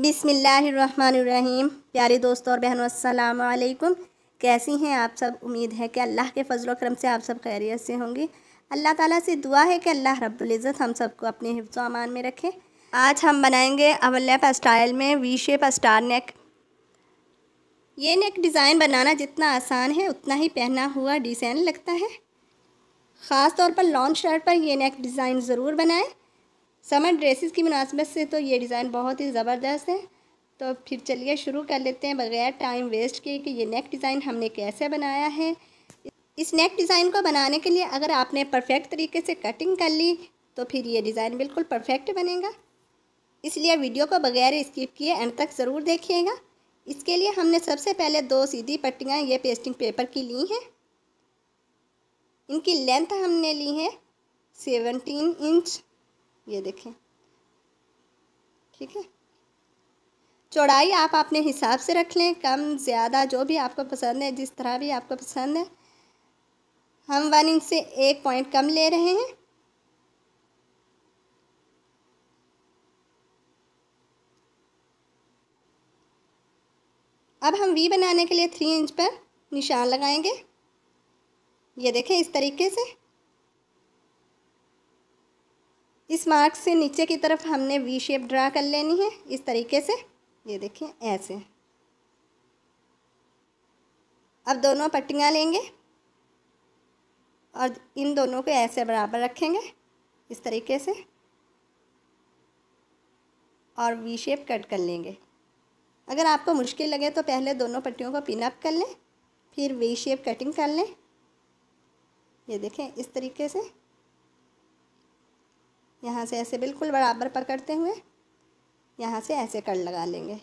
बिसमीम प्यारे दोस्तों और बहनों वालेकुम कैसी हैं आप सब उम्मीद है कि अल्लाह के फ़जल करम से आप सब खैरियत से होंगी अल्लाह ताला से दुआ है कि अल्लाह रब्ज़त हम सबको अपने हिफ्ज़ अमान में रखे आज हम बनाएंगे अवलैप स्टाइल में वी शेप स्टार नेक ये नेक डिज़ाइन बनाना जितना आसान है उतना ही पहना हुआ डिज़ाइन लगता है ख़ास तौर पर लॉन्ग शर्ट पर यह नेक डिज़ाइन ज़रूर बनाएं समर ड्रेसेस की मुनासबत से तो ये डिज़ाइन बहुत ही ज़बरदस्त है तो फिर चलिए शुरू कर लेते हैं बगैर टाइम वेस्ट किए कि ये नेक डिज़ाइन हमने कैसे बनाया है इस नेक डिज़ाइन को बनाने के लिए अगर आपने परफेक्ट तरीके से कटिंग कर ली तो फिर ये डिज़ाइन बिल्कुल परफेक्ट बनेगा इसलिए वीडियो को बगैर स्किप किए एंड तक ज़रूर देखिएगा इसके लिए हमने सबसे पहले दो सीधी पट्टियाँ ये पेस्टिंग पेपर की ली हैं इनकी लेंथ हमने ली है सेवनटीन इंच ये देखें ठीक है चौड़ाई आप अपने हिसाब से रख लें कम ज़्यादा जो भी आपको पसंद है जिस तरह भी आपको पसंद है हम वन इंच से एक पॉइंट कम ले रहे हैं अब हम वी बनाने के लिए थ्री इंच पर निशान लगाएंगे ये देखें इस तरीके से इस मार्क से नीचे की तरफ हमने वी शेप ड्रा कर लेनी है इस तरीके से ये देखिए ऐसे अब दोनों पट्टियाँ लेंगे और इन दोनों को ऐसे बराबर रखेंगे इस तरीके से और वी शेप कट कर लेंगे अगर आपको मुश्किल लगे तो पहले दोनों पट्टियों को पिन अप कर लें फिर वी शेप कटिंग कर लें ये देखें इस तरीके से यहाँ से ऐसे बिल्कुल बराबर पकड़ते हुए यहाँ से ऐसे कर लगा लेंगे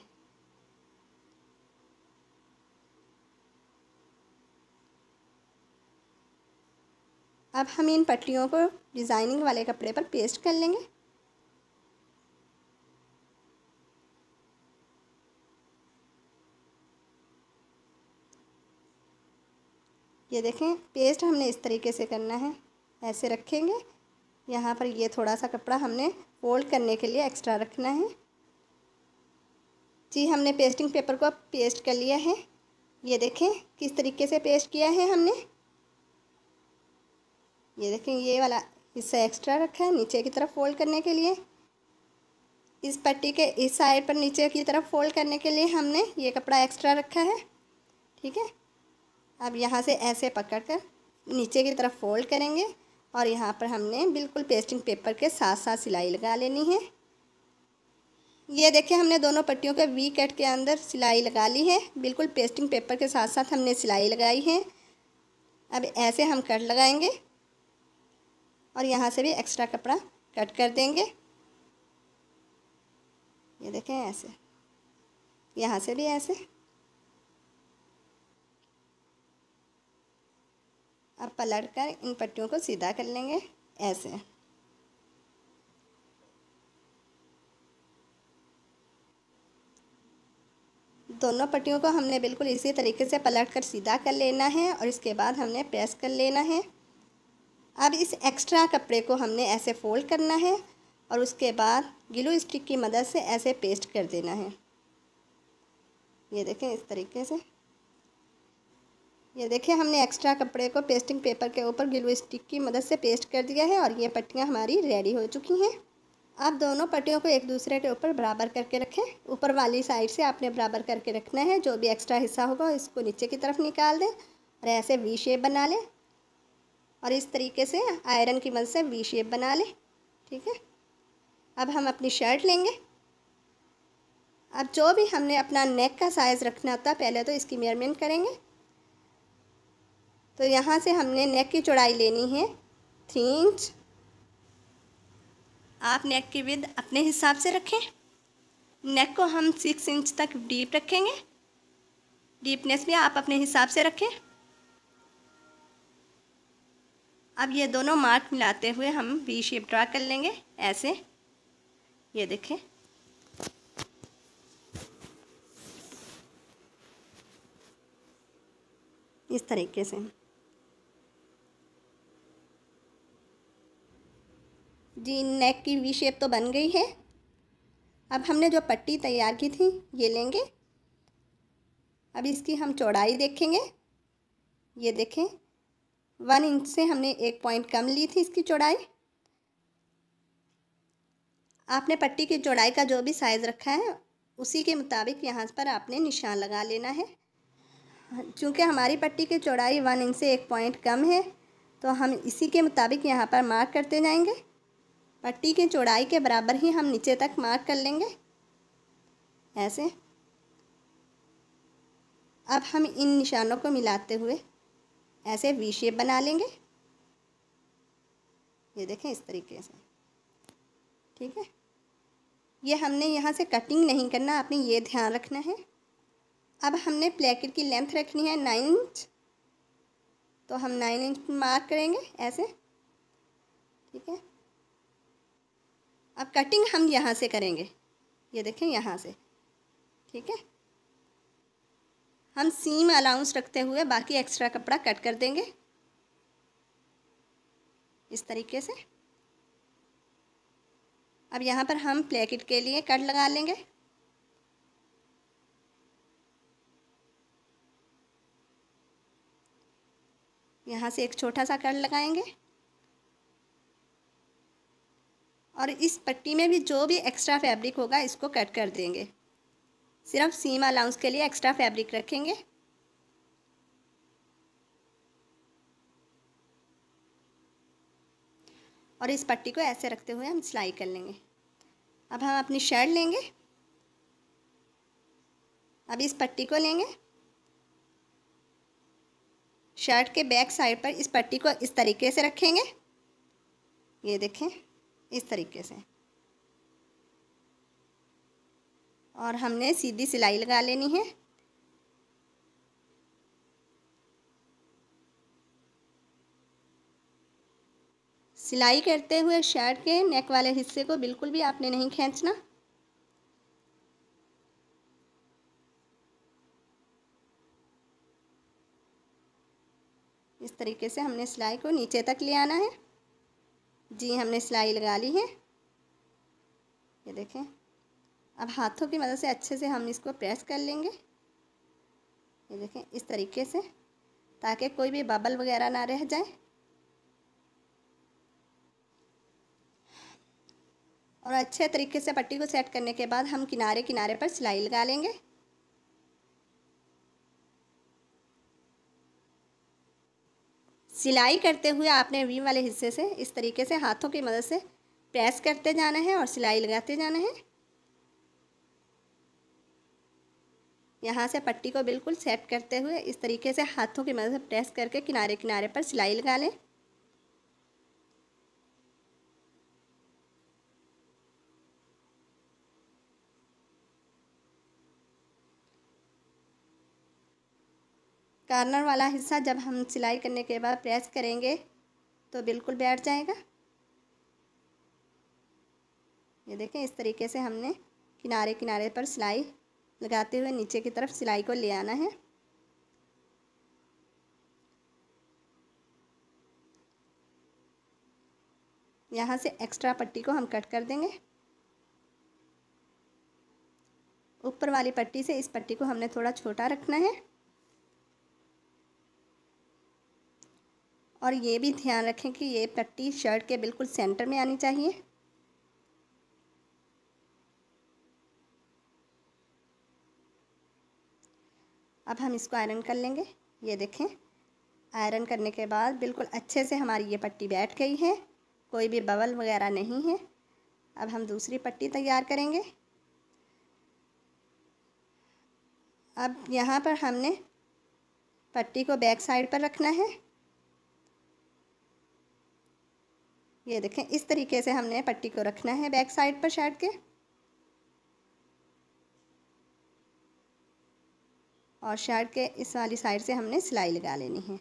अब हम इन पट्टियों को डिज़ाइनिंग वाले कपड़े पर पेस्ट कर लेंगे ये देखें पेस्ट हमने इस तरीके से करना है ऐसे रखेंगे यहाँ पर ये थोड़ा सा कपड़ा हमने फोल्ड करने के लिए एक्स्ट्रा रखना है जी हमने पेस्टिंग पेपर को पेस्ट कर लिया है ये देखें किस तरीके से पेस्ट किया है हमने ये देखें ये वाला हिस्सा एक्स्ट्रा रखा है नीचे की तरफ फोल्ड करने के लिए इस पट्टी के इस साइड पर नीचे की तरफ फोल्ड करने के लिए हमने ये कपड़ा एक्स्ट्रा रखा है ठीक है अब यहाँ से ऐसे पकड़ कर नीचे की तरफ फोल्ड करेंगे और यहाँ पर हमने बिल्कुल पेस्टिंग पेपर के साथ साथ सिलाई लगा लेनी है ये देखिए हमने दोनों पट्टियों के वी कट के अंदर सिलाई लगा ली है बिल्कुल पेस्टिंग पेपर के साथ साथ हमने सिलाई लगाई है अब ऐसे हम कट लगाएंगे और यहाँ से भी एक्स्ट्रा कपड़ा कट कर देंगे ये देखें ऐसे यहाँ से भी ऐसे अब पलट कर इन पट्टियों को सीधा कर लेंगे ऐसे दोनों पट्टियों को हमने बिल्कुल इसी तरीके से पलट कर सीधा कर लेना है और इसके बाद हमने प्रेस कर लेना है अब इस एक्स्ट्रा कपड़े को हमने ऐसे फोल्ड करना है और उसके बाद गिलू स्टिक की मदद से ऐसे पेस्ट कर देना है ये देखें इस तरीके से ये देखिए हमने एक्स्ट्रा कपड़े को पेस्टिंग पेपर के ऊपर ग्लू स्टिक की मदद से पेस्ट कर दिया है और ये पट्टियाँ हमारी रेडी हो चुकी हैं आप दोनों पट्टियों को एक दूसरे के ऊपर बराबर करके रखें ऊपर वाली साइड से आपने बराबर करके रखना है जो भी एक्स्ट्रा हिस्सा होगा इसको नीचे की तरफ निकाल दें और ऐसे वी शेप बना लें और इस तरीके से आयरन की मदद से वी शेप बना लें ठीक है अब हम अपनी शर्ट लेंगे अब जो भी हमने अपना नेक का साइज़ रखना था पहले तो इसकी मेयरमेंट करेंगे तो यहाँ से हमने नेक की चौड़ाई लेनी है थ्री इंच आप नेक की विद अपने हिसाब से रखें नेक को हम सिक्स इंच तक डीप रखेंगे डीपनेस भी आप अपने हिसाब से रखें अब ये दोनों मार्क मिलाते हुए हम वी शेप ड्रा कर लेंगे ऐसे ये देखें इस तरीके से जी नेक की वी शेप तो बन गई है अब हमने जो पट्टी तैयार की थी ये लेंगे अब इसकी हम चौड़ाई देखेंगे ये देखें वन इंच से हमने एक पॉइंट कम ली थी इसकी चौड़ाई आपने पट्टी की चौड़ाई का जो भी साइज़ रखा है उसी के मुताबिक यहाँ पर आपने निशान लगा लेना है चूँकि हमारी पट्टी की चौड़ाई वन इंच से एक पॉइंट कम है तो हम इसी के मुताबिक यहाँ पर मार्क करते जाएंगे पट्टी की चौड़ाई के बराबर ही हम नीचे तक मार्क कर लेंगे ऐसे अब हम इन निशानों को मिलाते हुए ऐसे वी शेप बना लेंगे ये देखें इस तरीके से ठीक है ये हमने यहाँ से कटिंग नहीं करना आपने ये ध्यान रखना है अब हमने प्लेकेट की लेंथ रखनी है नाइन इंच तो हम नाइन इंच मार्क करेंगे ऐसे ठीक है अब कटिंग हम यहाँ से करेंगे ये देखें यहाँ से ठीक है हम सीम अलाउंस रखते हुए बाकी एक्स्ट्रा कपड़ा कट कर देंगे इस तरीके से अब यहाँ पर हम प्लेकेट के लिए कट लगा लेंगे यहाँ से एक छोटा सा कट लगाएंगे और इस पट्टी में भी जो भी एक्स्ट्रा फैब्रिक होगा इसको कट कर देंगे सिर्फ सीम अलाउंस के लिए एक्स्ट्रा फैब्रिक रखेंगे और इस पट्टी को ऐसे रखते हुए हम सिलाई कर लेंगे अब हम अपनी शर्ट लेंगे अब इस पट्टी को लेंगे शर्ट के बैक साइड पर इस पट्टी को इस तरीके से रखेंगे ये देखें इस तरीके से और हमने सीधी सिलाई लगा लेनी है सिलाई करते हुए शर्ट के नेक वाले हिस्से को बिल्कुल भी आपने नहीं खींचना इस तरीके से हमने सिलाई को नीचे तक ले आना है जी हमने सिलाई लगा ली है ये देखें अब हाथों की मदद से अच्छे से हम इसको प्रेस कर लेंगे ये देखें इस तरीके से ताकि कोई भी बबल वगैरह ना रह जाए और अच्छे तरीके से पट्टी को सेट करने के बाद हम किनारे किनारे पर सिलाई लगा लेंगे सिलाई करते हुए आपने वीम वाले हिस्से से इस तरीके से हाथों की मदद से प्रेस करते जाना है और सिलाई लगाते जाना है यहाँ से पट्टी को बिल्कुल सेट करते हुए इस तरीके से हाथों की मदद से प्रेस करके किनारे किनारे पर सिलाई लगा लें कॉर्नर वाला हिस्सा जब हम सिलाई करने के बाद प्रेस करेंगे तो बिल्कुल बैठ जाएगा ये देखें इस तरीके से हमने किनारे किनारे पर सिलाई लगाते हुए नीचे की तरफ सिलाई को ले आना है यहाँ से एक्स्ट्रा पट्टी को हम कट कर देंगे ऊपर वाली पट्टी से इस पट्टी को हमने थोड़ा छोटा रखना है और ये भी ध्यान रखें कि ये पट्टी शर्ट के बिल्कुल सेंटर में आनी चाहिए अब हम इसको आयरन कर लेंगे ये देखें आयरन करने के बाद बिल्कुल अच्छे से हमारी ये पट्टी बैठ गई है कोई भी बबल वगैरह नहीं है अब हम दूसरी पट्टी तैयार करेंगे अब यहाँ पर हमने पट्टी को बैक साइड पर रखना है ये देखें इस तरीके से हमने पट्टी को रखना है बैक साइड पर शर्ट के और शर्ट के इस वाली साइड से हमने सिलाई लगा लेनी है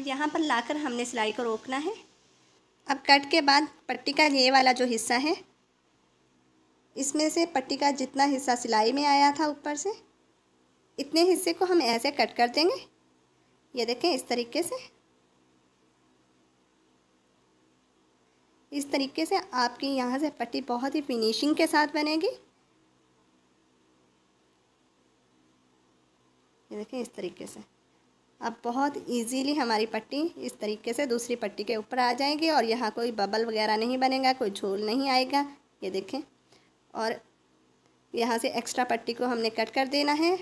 अब यहाँ पर लाकर हमने सिलाई को रोकना है अब कट के बाद पट्टी का ये वाला जो हिस्सा है इसमें से पट्टी का जितना हिस्सा सिलाई में आया था ऊपर से इतने हिस्से को हम ऐसे कट कर देंगे ये देखें इस तरीके से इस तरीके से आपकी यहाँ से पट्टी बहुत ही फिनिशिंग के साथ बनेगी ये देखें इस तरीके से अब बहुत इजीली हमारी पट्टी इस तरीके से दूसरी पट्टी के ऊपर आ जाएगी और यहाँ कोई बबल वगैरह नहीं बनेगा कोई झोल नहीं आएगा ये देखें और यहाँ से एक्स्ट्रा पट्टी को हमने कट कर देना है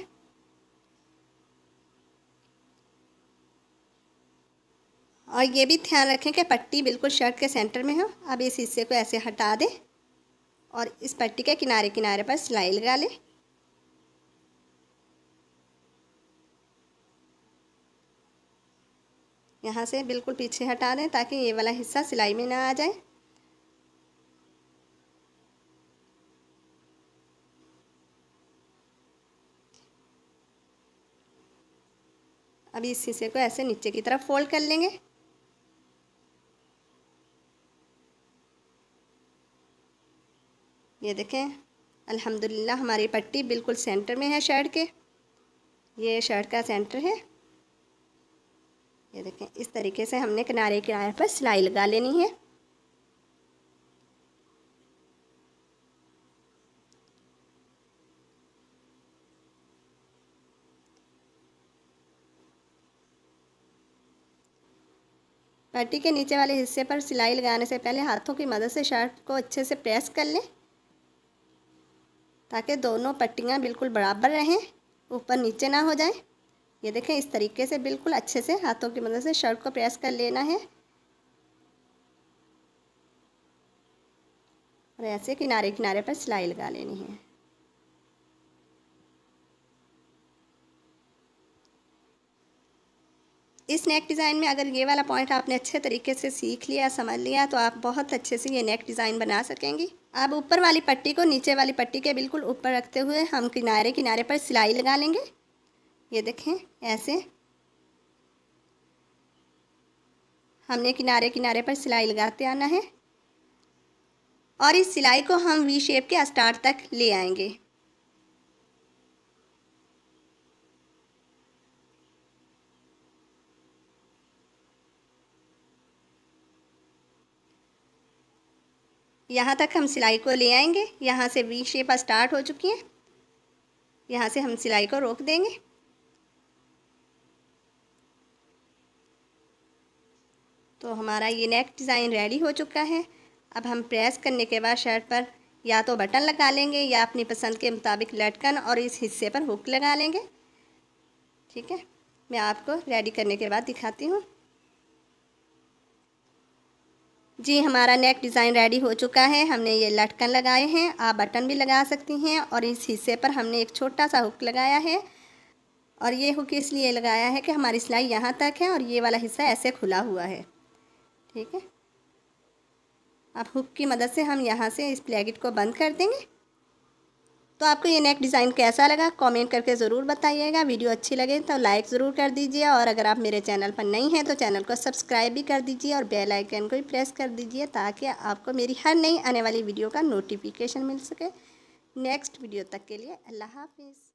और ये भी ध्यान रखें कि पट्टी बिल्कुल शर्ट के सेंटर में हो अब इस हिस्से को ऐसे हटा दें और इस पट्टी के किनारे किनारे पर सिलाई लगा लें यहाँ से बिल्कुल पीछे हटा दें ताकि ये वाला हिस्सा सिलाई में ना आ जाए अब इस हिस्से को ऐसे नीचे की तरफ फोल्ड कर लेंगे ये देखें अल्हम्दुलिल्लाह हमारी पट्टी बिल्कुल सेंटर में है शर्ट के ये शर्ट का सेंटर है ये देखें इस तरीके से हमने किनारे किनारे पर सिलाई लगा लेनी है पट्टी के नीचे वाले हिस्से पर सिलाई लगाने से पहले हाथों की मदद से शर्ट को अच्छे से प्रेस कर लें ताकि दोनों पट्टियाँ बिल्कुल बराबर रहें ऊपर नीचे ना हो जाएं ये देखें इस तरीके से बिल्कुल अच्छे से हाथों की मदद से शर्ट को प्रेस कर लेना है और ऐसे किनारे किनारे पर सिलाई लगा लेनी है इस नेक डिज़ाइन में अगर ये वाला पॉइंट आपने अच्छे तरीके से सीख लिया समझ लिया तो आप बहुत अच्छे से ये नेक डिज़ाइन बना सकेंगी अब ऊपर वाली पट्टी को नीचे वाली पट्टी के बिल्कुल ऊपर रखते हुए हम किनारे किनारे पर सिलाई लगा लेंगे ये देखें ऐसे हमने किनारे किनारे पर सिलाई लगाते आना है और इस सिलाई को हम वी शेप के स्टार तक ले आएंगे यहाँ तक हम सिलाई को ले आएंगे यहाँ से वी शेप स्टार्ट हो चुकी है यहाँ से हम सिलाई को रोक देंगे तो हमारा ये नेक डिज़ाइन रेडी हो चुका है अब हम प्रेस करने के बाद शर्ट पर या तो बटन लगा लेंगे या अपनी पसंद के मुताबिक लटकन और इस हिस्से पर हुक लगा लेंगे ठीक है मैं आपको रेडी करने के बाद दिखाती हूँ जी हमारा नेक डिज़ाइन रेडी हो चुका है हमने ये लटकन लगाए हैं आप बटन भी लगा सकती हैं और इस हिस्से पर हमने एक छोटा सा हुक लगाया है और ये हुक इसलिए लगाया है कि हमारी सिलाई यहाँ तक है और ये वाला हिस्सा ऐसे खुला हुआ है ठीक है अब हुक की मदद से हम यहाँ से इस प्लेगेट को बंद कर देंगे तो आपको ये नेक डिज़ाइन कैसा लगा कमेंट करके ज़रूर बताइएगा वीडियो अच्छी लगे तो लाइक ज़रूर कर दीजिए और अगर आप मेरे चैनल पर नहीं हैं तो चैनल को सब्सक्राइब भी कर दीजिए और बेल आइकन को भी प्रेस कर दीजिए ताकि आपको मेरी हर नई आने वाली वीडियो का नोटिफिकेशन मिल सके नेक्स्ट वीडियो तक के लिए अल्लाह हाफिज़